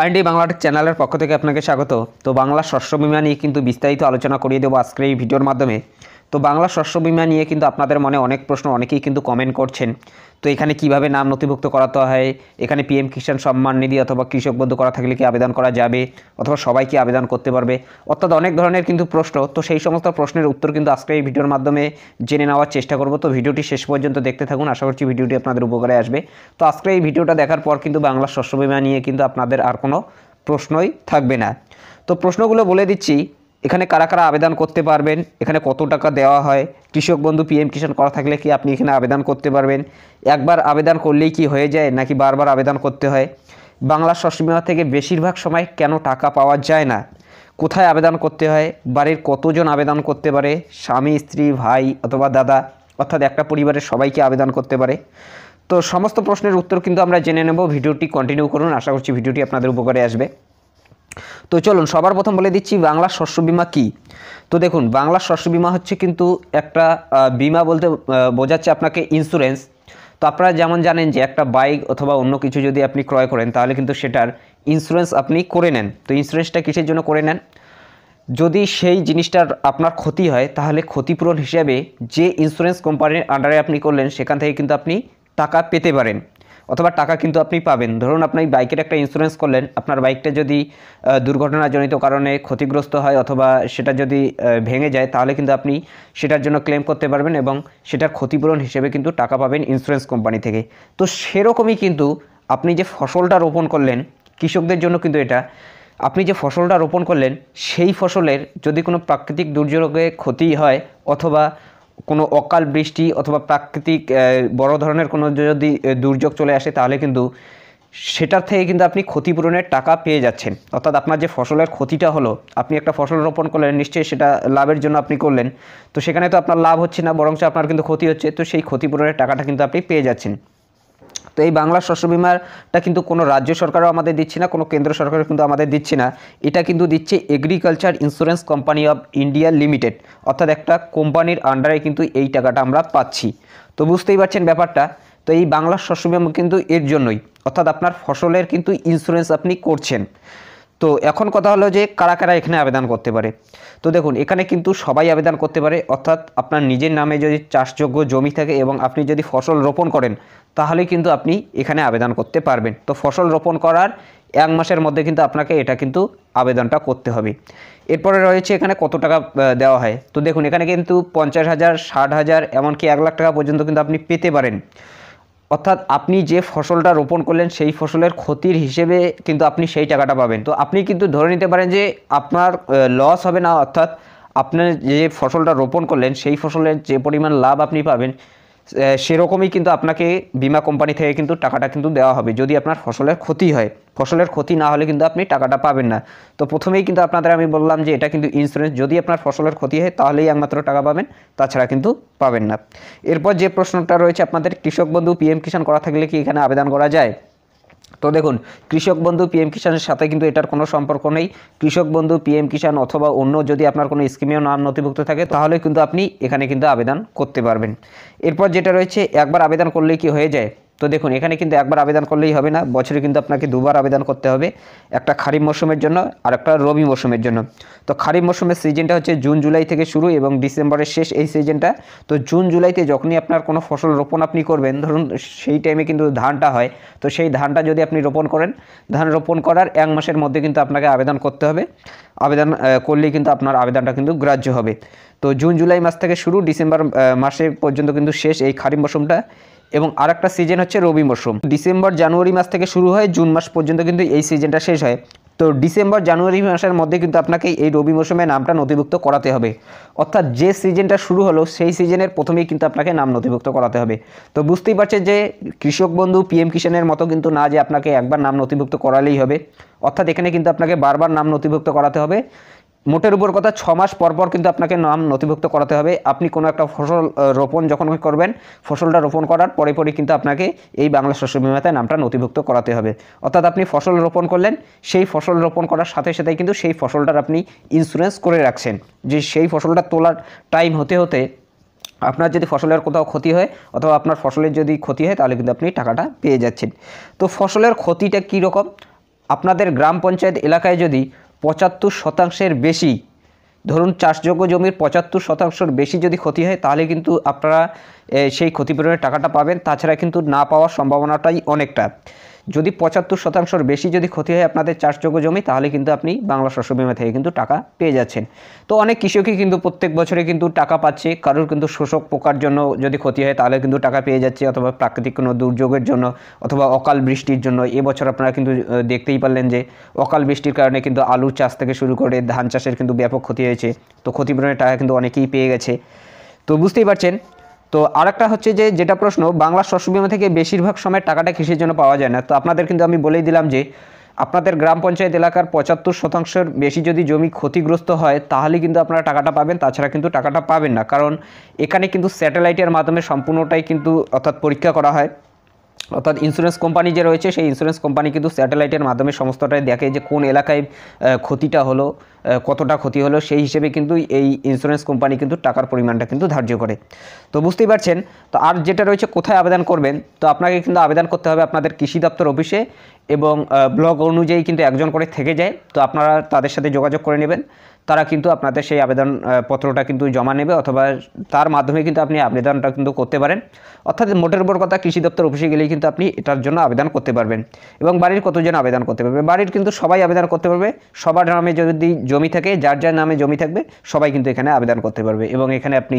আইনডি বাংলাটেক চ্যানেলের পক্ষ থেকে আপনাকে স্বাগত তো বাংলা শস্য বিমা নিয়ে কিন্তু বিস্তারিত আলোচনা করিয়ে দেবো আজকের এই ভিডিওর মাধ্যমে তো বাংলা শস্য বিমা নিয়ে কিন্তু আপনাদের মনে অনেক প্রশ্ন অনেকেই কিন্তু কমেন্ট করছেন তো এখানে কিভাবে নাম নথিভুক্ত করাতে হয় এখানে পিএম কিষাণ সম্মান নিধি অথবা কৃষক বন্ধু করা থাকলে কি আবেদন করা যাবে অথবা সবাই কি আবেদন করতে পারবে অর্থাৎ অনেক ধরনের কিন্তু প্রশ্ন তো সেই সমস্ত প্রশ্নের উত্তর কিন্তু আজকে এই ভিডিওর মাধ্যমে জেনে নেওয়ার চেষ্টা করব তো ভিডিওটি শেষ পর্যন্ত দেখতে থাকুন আশা করছি ভিডিওটি আপনাদের উপকারে আসবে তো আজকে এই ভিডিওটা দেখার পর কিন্তু বাংলা শস্য বিমা নিয়ে কিন্তু আপনাদের আর কোনো প্রশ্নই থাকবে না তো প্রশ্নগুলো বলে দিচ্ছি এখানে কারা কারা আবেদন করতে পারবেন এখানে কত টাকা দেওয়া হয় কৃষক বন্ধু পিএম কিষাণ করা থাকলে কি আপনি এখানে আবেদন করতে পারবেন একবার আবেদন করলেই কি হয়ে যায় নাকি বারবার আবেদন করতে হয় বাংলা শস্যবীমা থেকে বেশিরভাগ সময় কেন টাকা পাওয়া যায় না কোথায় আবেদন করতে হয় বাড়ির কতজন আবেদন করতে পারে স্বামী স্ত্রী ভাই অথবা দাদা অর্থাৎ একটা পরিবারের সবাইকে আবেদন করতে পারে তো সমস্ত প্রশ্নের উত্তর কিন্তু আমরা জেনে নেব ভিডিওটি কন্টিনিউ করুন আশা করছি ভিডিওটি আপনাদের উপকারে আসবে তো চলুন সবার প্রথম বলে দিচ্ছি বাংলা শস্য বিমা কী তো দেখুন বাংলা শস্য বিমা হচ্ছে কিন্তু একটা বিমা বলতে বোঝাচ্ছে আপনাকে ইন্স্যুরেন্স তো আপনারা যেমন জানেন যে একটা বাইক অথবা অন্য কিছু যদি আপনি ক্রয় করেন তাহলে কিন্তু সেটার ইন্স্যুরেন্স আপনি করে নেন তো ইন্স্যুরেন্সটা কিসের জন্য করে নেন যদি সেই জিনিসটার আপনার ক্ষতি হয় তাহলে ক্ষতিপূরণ হিসাবে যে ইন্স্যুরেন্স কোম্পানির আন্ডারে আপনি করলেন সেখান থেকে কিন্তু আপনি টাকা পেতে পারেন অথবা টাকা কিন্তু আপনি পাবেন ধরুন আপনি বাইকের একটা ইন্স্যুরেন্স করলেন আপনার বাইকটা যদি দুর্ঘটনাজনিত কারণে ক্ষতিগ্রস্ত হয় অথবা সেটা যদি ভেঙে যায় তাহলে কিন্তু আপনি সেটার জন্য ক্লেম করতে পারবেন এবং সেটার ক্ষতিপূরণ হিসেবে কিন্তু টাকা পাবেন ইন্স্যুরেন্স কোম্পানি থেকে তো সেরকমই কিন্তু আপনি যে ফসলটা রোপণ করলেন কৃষকদের জন্য কিন্তু এটা আপনি যে ফসলটা রোপণ করলেন সেই ফসলের যদি কোনো প্রাকৃতিক দুর্যোগে ক্ষতি হয় অথবা কোনো অকাল বৃষ্টি অথবা প্রাকৃতিক বড় ধরনের কোনো যদি দুর্যোগ চলে আসে তাহলে কিন্তু সেটার থেকে কিন্তু আপনি ক্ষতিপূরণের টাকা পেয়ে যাচ্ছেন অর্থাৎ আপনার যে ফসলের ক্ষতিটা হলো আপনি একটা ফসল রোপণ করলেন নিশ্চয়ই সেটা লাভের জন্য আপনি করলেন তো সেখানে তো আপনার লাভ হচ্ছে না বরঞ্চ আপনার কিন্তু ক্ষতি হচ্ছে তো সেই ক্ষতিপূরণের টাকাটা কিন্তু আপনি পেয়ে যাচ্ছেন তো এই বাংলা শস্য বিমাটা কিন্তু কোনো রাজ্য সরকারও আমাদের দিচ্ছে না কোনো কেন্দ্র সরকারও কিন্তু আমাদের দিচ্ছে না এটা কিন্তু দিচ্ছে agriculture insurance company of India limited অর্থাৎ একটা কোম্পানির আন্ডারে কিন্তু এই টাকাটা আমরা পাচ্ছি তো বুঝতেই পারছেন ব্যাপারটা তো এই বাংলা শস্য বিমা কিন্তু এর জন্যই অর্থাৎ আপনার ফসলের কিন্তু ইন্স্যুরেন্স আপনি করছেন তো এখন কথা হলো যে কারা কারা এখানে আবেদন করতে পারে তো দেখুন এখানে কিন্তু সবাই আবেদন করতে পারে অর্থাৎ আপনার নিজের নামে যদি চাষযোগ্য জমি থাকে এবং আপনি যদি ফসল রোপণ করেন তাহলে কিন্তু আপনি এখানে আবেদন করতে পারবেন তো ফসল রোপণ করার এক মাসের মধ্যে কিন্তু আপনাকে এটা কিন্তু আবেদনটা করতে হবে এরপরে রয়েছে এখানে কত টাকা দেওয়া হয় তো দেখুন এখানে কিন্তু পঞ্চাশ হাজার ষাট হাজার এমনকি এক লাখ টাকা পর্যন্ত কিন্তু আপনি পেতে পারেন অর্থাৎ আপনি যে ফসলটা রোপণ করলেন সেই ফসলের ক্ষতির হিসেবে কিন্তু আপনি সেই টাকাটা পাবেন তো আপনি কিন্তু ধরে নিতে পারেন যে আপনার লস হবে না অর্থাৎ আপনার যে ফসলটা রোপণ করলেন সেই ফসলের যে পরিমাণ লাভ আপনি পাবেন সেরকমই কিন্তু আপনাকে বিমা কোম্পানি থেকে কিন্তু টাকাটা কিন্তু দেওয়া হবে যদি আপনার ফসলের ক্ষতি হয় ফসলের ক্ষতি না হলে কিন্তু আপনি টাকাটা পাবেন না তো প্রথমেই কিন্তু আপনাদের আমি বললাম যে এটা কিন্তু ইন্স্যুরেন্স যদি আপনার ফসলের ক্ষতি হয় তাহলেই একমাত্র টাকা পাবেন তাছাড়া কিন্তু পাবেন না এরপর যে প্রশ্নটা রয়েছে আপনাদের কৃষক বন্ধু পিএম কিষাণ করা থাকলে কি এখানে আবেদন করা যায় তো দেখুন কৃষক বন্ধু পিএম কিষানের সাথে কিন্তু এটার কোনো সম্পর্ক নেই কৃষক বন্ধু পিএম কিষান অথবা অন্য যদি আপনার কোনো স্কিমেও নাম নথিভুক্ত থাকে তাহলে কিন্তু আপনি এখানে কিন্তু আবেদন করতে পারবেন এরপর যেটা রয়েছে একবার আবেদন করলে কি হয়ে যায় তো দেখুন এখানে কিন্তু একবার আবেদন করলেই হবে না বছরে কিন্তু আপনাকে দুবার আবেদন করতে হবে একটা খারিফ মৌসুমের জন্য আর একটা রবি মৌসুমের জন্য তো খারিফ মৌসুমের সিজনটা হচ্ছে জুন জুলাই থেকে শুরু এবং ডিসেম্বরের শেষ এই সিজনটা তো জুন জুলাইতে যখনই আপনার কোনো ফসল রোপণ আপনি করবেন ধরুন সেই টাইমে কিন্তু ধানটা হয় তো সেই ধানটা যদি আপনি রোপণ করেন ধান রোপণ করার এক মাসের মধ্যে কিন্তু আপনাকে আবেদন করতে হবে আবেদন করলেই কিন্তু আপনার আবেদনটা কিন্তু গ্রাহ্য হবে তো জুন জুলাই মাস থেকে শুরু ডিসেম্বর মাসে পর্যন্ত কিন্তু শেষ এই খারিফ মৌসুমটা এবং আর একটা সিজন হচ্ছে রবি মরশুম ডিসেম্বর জানুয়ারি মাস থেকে শুরু হয় জুন মাস পর্যন্ত কিন্তু এই সিজনটা শেষ হয় তো ডিসেম্বর জানুয়ারি মাসের মধ্যে কিন্তু আপনাকে এই রবি মরশুমে নামটা নথিভুক্ত করাতে হবে অর্থাৎ যে সিজনটা শুরু হলো সেই সিজনের প্রথমেই কিন্তু আপনাকে নাম নথিভুক্ত করাতে হবে তো বুঝতেই পারছে যে কৃষক বন্ধু পিএম কিষানের মতো কিন্তু না যে আপনাকে একবার নাম নথিভুক্ত করালেই হবে অর্থাৎ এখানে কিন্তু আপনাকে বারবার নাম নথিভুক্ত করাতে হবে মোটের উপর কথা ছ মাস পরপর কিন্তু আপনাকে নাম নথিভুক্ত করাতে হবে আপনি কোনো একটা ফসল রোপণ যখন করবেন ফসলটা রোপণ করার পরে পরে কিন্তু আপনাকে এই বাংলা শস্য বিমাতে নামটা নথিভুক্ত করাতে হবে অর্থাৎ আপনি ফসল রোপণ করলেন সেই ফসল রোপণ করার সাথে সাথে কিন্তু সেই ফসলটার আপনি ইন্স্যুরেন্স করে রাখছেন যে সেই ফসলটা তোলার টাইম হতে হতে আপনার যদি ফসলের কোথাও ক্ষতি হয় অথবা আপনার ফসলের যদি ক্ষতি হয় তাহলে কিন্তু আপনি টাকাটা পেয়ে যাচ্ছেন তো ফসলের ক্ষতিটা কী রকম আপনাদের গ্রাম পঞ্চায়েত এলাকায় যদি পঁচাত্তর শতাংশের বেশি ধরুন চাষযোগ্য জমির পঁচাত্তর শতাংশর বেশি যদি ক্ষতি হয় তাহলে কিন্তু আপনারা সেই ক্ষতিপূরণের টাকাটা পাবেন তাছাড়া কিন্তু না পাওয়ার সম্ভাবনাটাই অনেকটা যদি পঁচাত্তর শতাংশর বেশি যদি ক্ষতি হয় আপনাদের চাষযোগ্য জমি তাহলে কিন্তু আপনি বাংলা শস্য বিমা থেকে কিন্তু টাকা পেয়ে যাচ্ছেন তো অনেক কৃষকই কিন্তু প্রত্যেক বছরে কিন্তু টাকা পাচ্ছে কারোর কিন্তু শোষক পোকার জন্য যদি ক্ষতি হয় তাহলে কিন্তু টাকা পেয়ে যাচ্ছে অথবা প্রাকৃতিক কোনো দুর্যোগের জন্য অথবা অকাল বৃষ্টির জন্য এবছর আপনারা কিন্তু দেখতেই পারলেন যে অকাল বৃষ্টির কারণে কিন্তু আলু চাষ থেকে শুরু করে ধান চাষের কিন্তু ব্যাপক ক্ষতি হয়েছে তো ক্ষতিপূরণের টাকা কিন্তু অনেকেই পেয়ে গেছে তো বুঝতেই পারছেন তো আরেকটা হচ্ছে যে যেটা প্রশ্ন বাংলা শস্য বিমা থেকে বেশিরভাগ সময় টাকাটা কৃষির জন্য পাওয়া যায় না তো আপনাদের কিন্তু আমি বলেই দিলাম যে আপনাদের গ্রাম পঞ্চায়েত এলাকার পঁচাত্তর শতাংশের বেশি যদি জমি ক্ষতিগ্রস্ত হয় তাহলে কিন্তু আপনারা টাকাটা পাবেন তাছাড়া কিন্তু টাকাটা পাবেন না কারণ এখানে কিন্তু স্যাটেলাইটের মাধ্যমে সম্পূর্ণটাই কিন্তু অর্থাৎ পরীক্ষা করা হয় অর্থাৎ ইন্স্যুরেন্স কোম্পানি যে রয়েছে সেই ইন্স্যুরেন্স কোম্পানি কিন্তু স্যাটেলাইটের মাধ্যমে সমস্তটাই দেখে যে কোন এলাকায় ক্ষতিটা হলো কতটা ক্ষতি হলো সেই হিসেবে কিন্তু এই ইন্স্যুরেন্স কোম্পানি কিন্তু টাকার পরিমাণটা কিন্তু ধার্য করে তো বুঝতেই পারছেন তো আর যেটা রয়েছে কোথায় আবেদন করবেন তো আপনাকে কিন্তু আবেদন করতে হবে আপনাদের কৃষি দপ্তর অফিসে এবং ব্লক অনুযায়ী কিন্তু একজন করে থেকে যায় তো আপনারা তাদের সাথে যোগাযোগ করে নেবেন তারা কিন্তু আপনাদের সেই আবেদন পত্রটা কিন্তু জমা নেবে অথবা তার মাধ্যমে কিন্তু আপনি আবেদনটা কিন্তু করতে পারেন অর্থাৎ মোটের উপর কথা কৃষি দপ্তর অফিসে গেলেই কিন্তু আপনি এটার জন্য আবেদন করতে পারবেন এবং বাড়ির কতজন আবেদন করতে পারবে বাড়ির কিন্তু সবাই আবেদন করতে পারবে সবার নামে যদি জমি থাকে যার যার নামে জমি থাকবে সবাই কিন্তু এখানে আবেদন করতে পারবে এবং এখানে আপনি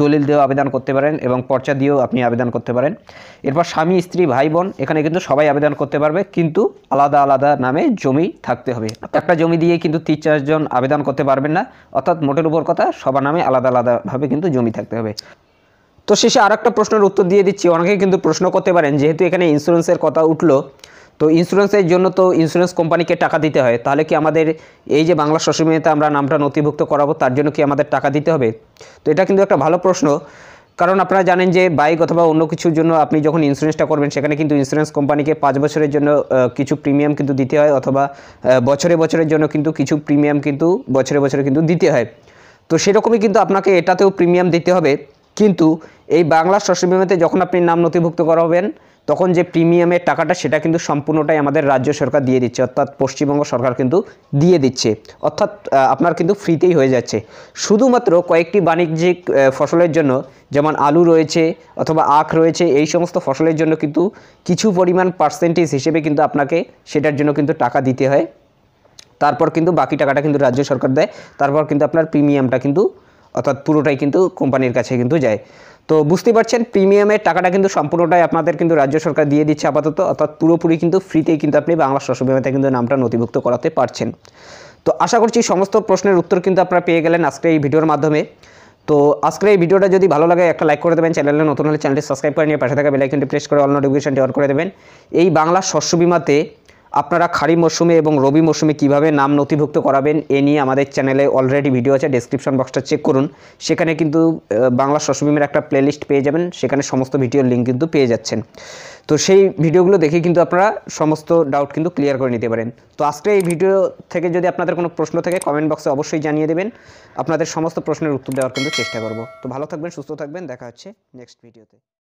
দলিল দিয়েও আবেদন করতে পারেন এবং পর্চা দিয়েও আপনি আবেদন করতে পারেন এরপর স্বামী স্ত্রী ভাই বোন এখানে কিন্তু সবাই আবেদন করতে পারবে কিন্তু আলাদা আলাদা নামে জমি থাকতে হবে একটা জমি দিয়ে কিন্তু তিন চারজন আবেদন করতে পারবেন না অর্থাৎ মোটের উপর কথা সবার নামে আলাদা আলাদাভাবে কিন্তু জমি থাকতে হবে তো শেষে আর একটা প্রশ্নের উত্তর দিয়ে দিচ্ছি অনেকেই কিন্তু প্রশ্ন করতে পারেন যেহেতু এখানে ইন্স্যুরেন্সের কথা উঠলো তো ইন্স্যুরেন্সের জন্য তো ইন্স্যুরেন্স কোম্পানিকে টাকা দিতে হয় তাহলে কি আমাদের এই যে বাংলা সসীমিতে আমরা নামটা নথিভুক্ত করাবো তার জন্য কি আমাদের টাকা দিতে হবে তো এটা কিন্তু একটা ভালো প্রশ্ন কারণ আপনারা জানেন যে বাইক অথবা অন্য কিছুর জন্য আপনি যখন ইন্স্যুরেন্সটা করবেন সেখানে কিন্তু ইন্স্যুরেন্স কোম্পানিকে পাঁচ বছরের জন্য কিছু প্রিমিয়াম কিন্তু দিতে হয় অথবা বছরে বছরের জন্য কিন্তু কিছু প্রিমিয়াম কিন্তু বছরে বছরে কিন্তু দিতে হয় তো সেরকমই কিন্তু আপনাকে এটাতেও প্রিমিয়াম দিতে হবে কিন্তু এই বাংলা শস্য বিমাতে যখন আপনি নাম নথিভুক্ত করাবেন তখন যে প্রিমিয়ামের টাকাটা সেটা কিন্তু সম্পূর্ণটাই আমাদের রাজ্য সরকার দিয়ে দিচ্ছে অর্থাৎ পশ্চিমবঙ্গ সরকার কিন্তু দিয়ে দিচ্ছে অর্থাৎ আপনার কিন্তু ফ্রিতেই হয়ে যাচ্ছে শুধুমাত্র কয়েকটি বাণিজ্যিক ফসলের জন্য যেমন আলু রয়েছে অথবা আখ রয়েছে এই সমস্ত ফসলের জন্য কিন্তু কিছু পরিমাণ পার্সেন্টেজ হিসেবে কিন্তু আপনাকে সেটার জন্য কিন্তু টাকা দিতে হয় তারপর কিন্তু বাকি টাকাটা কিন্তু রাজ্য সরকার দেয় তারপর কিন্তু আপনার প্রিমিয়ামটা কিন্তু অর্থাৎ পুরোটাই কিন্তু কোম্পানির কাছে কিন্তু যায় তো বুঝতে পারছেন প্রিমিয়ামের টাকাটা কিন্তু সম্পূর্ণটাই আপনাদের কিন্তু রাজ্য সরকার দিয়ে দিচ্ছে আপাতত অর্থাৎ পুরোপুরি কিন্তু ফ্রিতেই কিন্তু আপনি বাংলা শস্য বিমাতে কিন্তু নামটা নথিভুক্ত করাতে পারছেন তো আশা করছি সমস্ত প্রশ্নের উত্তর কিন্তু আপনারা পেয়ে গেলেন আজকে এই ভিডিওর মাধ্যমে তো আজকের এই ভিডিওটা যদি ভালো লাগে একটা লাইক করে দেবেন চ্যানেলে নতুন হলে চ্যানেলটি সাবস্ক্রাইব করে নিয়ে পাশে থাকা বেলাইকনটি প্রেস করে অল নোটিফিকেশনটি অন করে দেবেন এই বাংলা শস্য বিমাতে আপনারা খারি মরশুমে এবং রবি মরশুমে কিভাবে নাম নথিভুক্ত করাবেন এ নিয়ে আমাদের চ্যানেলে অলরেডি ভিডিও আছে ডিসক্রিপশন বক্সটা চেক করুন সেখানে কিন্তু বাংলা শস্যবিমের একটা প্লেলিস্ট পেয়ে যাবেন সেখানে সমস্ত ভিডিওর লিঙ্ক কিন্তু পেয়ে যাচ্ছেন তো সেই ভিডিওগুলো দেখে কিন্তু আপনারা সমস্ত ডাউট কিন্তু ক্লিয়ার করে নিতে পারেন তো আজকে এই ভিডিও থেকে যদি আপনাদের কোনো প্রশ্ন থাকে কমেন্ট বক্সে অবশ্যই জানিয়ে দেবেন আপনাদের সমস্ত প্রশ্নের উত্তর দেওয়ার কিন্তু চেষ্টা করব তো ভালো থাকবেন সুস্থ থাকবেন দেখা হচ্ছে নেক্সট ভিডিওতে